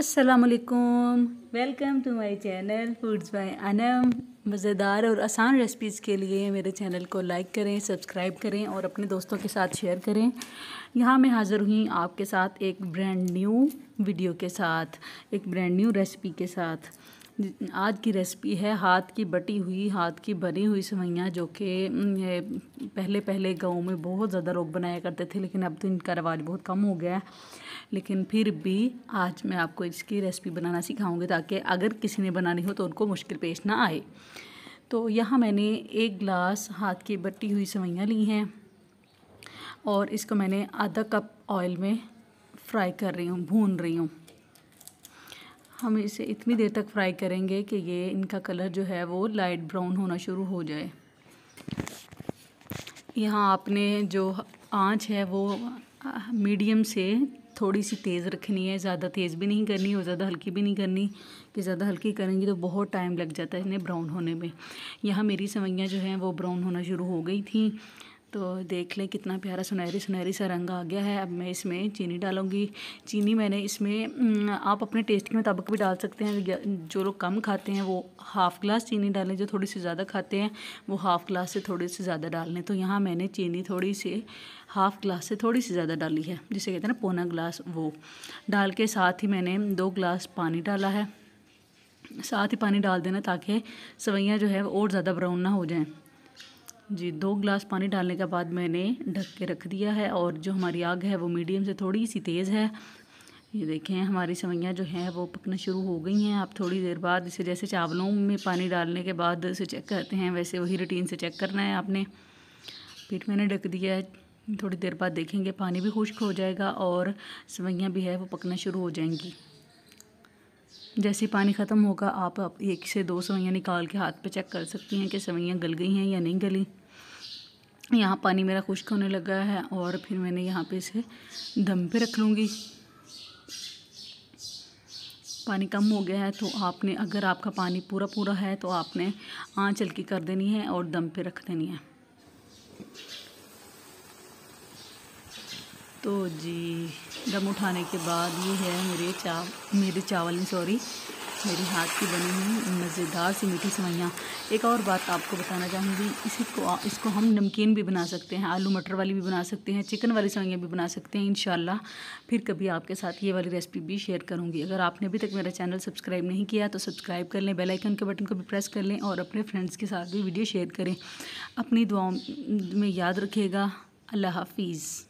असलकुम welcome to my channel foods by Anam मज़ेदार और आसान रेसिपीज़ के लिए मेरे चैनल को लाइक करें सब्सक्राइब करें और अपने दोस्तों के साथ शेयर करें यहाँ मैं हाज़िर हुई आपके साथ एक ब्रांड न्यू वीडियो के साथ एक ब्रांड न्यू रेसिपी के साथ आज की रेसिपी है हाथ की बटी हुई हाथ की बनी हुई सेवैयाँ जो कि पहले पहले गाँव में बहुत ज़्यादा लोग बनाया करते थे लेकिन अब तो इनका रवाज बहुत कम हो गया है लेकिन फिर भी आज मैं आपको इसकी रेसिपी बनाना सिखाऊंगी ताकि अगर किसी ने बनानी हो तो उनको मुश्किल पेश ना आए तो यहाँ मैंने एक गिलास हाथ की बटी हुई सेवैयाँ ली हैं और इसको मैंने आधा कप ऑयल में फ्राई कर रही हूँ भून रही हूँ हम इसे इतनी देर तक फ्राई करेंगे कि ये इनका कलर जो है वो लाइट ब्राउन होना शुरू हो जाए यहाँ आपने जो आँच है वो मीडियम से थोड़ी सी तेज़ रखनी है ज़्यादा तेज़ भी नहीं करनी और ज़्यादा हल्की भी नहीं करनी कि ज़्यादा हल्की करेंगी तो बहुत टाइम लग जाता है इन्हें ब्राउन होने में यहाँ मेरी सवैयाँ जो हैं वो ब्राउन होना शुरू हो गई थी तो देख लें कितना प्यारा सुनहरी सुनहरी सा रंग आ गया है अब मैं इसमें चीनी डालूँगी चीनी मैंने इसमें आप अपने टेस्ट के मुताबिक भी डाल सकते हैं जो लोग कम खाते हैं वो हाफ़ ग्लास चीनी डालें जो थोड़ी सी ज़्यादा खाते हैं वो हाफ़ ग्लास से थोड़ी सी ज़्यादा डाल लें तो यहाँ मैंने चीनी थोड़ी सी हाफ़ ग्लास से थोड़ी सी ज़्यादा डाली है जिसे कहते हैं ना पौना ग्लास वो डाल के साथ ही मैंने दो ग्लास पानी डाला है साथ ही पानी डाल देना ताकि सवैयाँ जो है और ज़्यादा ब्राउन ना हो जाएँ जी दो ग्लास पानी डालने के बाद मैंने ढक के रख दिया है और जो हमारी आग है वो मीडियम से थोड़ी सी तेज़ है ये देखें हमारी सवैयाँ जो हैं वो पकना शुरू हो गई हैं आप थोड़ी देर बाद इसे जैसे चावलों में पानी डालने के बाद इसे चेक करते हैं वैसे वही रूटीन से चेक करना है आपने फिर मैंने ढक दिया है थोड़ी देर बाद देखेंगे पानी भी खुश्क हो जाएगा और सवैयाँ भी है वो पकना शुरू हो जाएंगी जैसे पानी ख़त्म होगा आप, आप एक से दो सवैयाँ निकाल के हाथ पे चेक कर सकती हैं कि सवैयाँ गल गई हैं या नहीं गली यहाँ पानी मेरा खुश्क होने लगा है और फिर मैंने यहाँ पे इसे दम पे रख लूँगी पानी कम हो गया है तो आपने अगर आपका पानी पूरा पूरा है तो आपने आँच हल्की कर देनी है और दम पे रख देनी है तो जी दम उठाने के बाद ये है मेरे चाव मेरे चावल सॉरी मेरे हाथ की बनी हुई मज़ेदार सी मीठी सवैयाँ एक और बात आपको बताना चाहूँगी इसी को इसको हम नमकीन भी बना सकते हैं आलू मटर वाली भी बना सकते हैं चिकन वाली सवैयाँ भी बना सकते हैं इन फिर कभी आपके साथ ये वाली रेसिपी भी शेयर करूँगी अगर आपने अभी तक मेरा चैनल सब्सक्राइब नहीं किया तो सब्सक्राइब कर लें बेलाइकन के बटन को भी प्रेस कर लें और अपने फ्रेंड्स के साथ भी वीडियो शेयर करें अपनी दुआओं में याद रखिएगा अल्लाह हाफिज़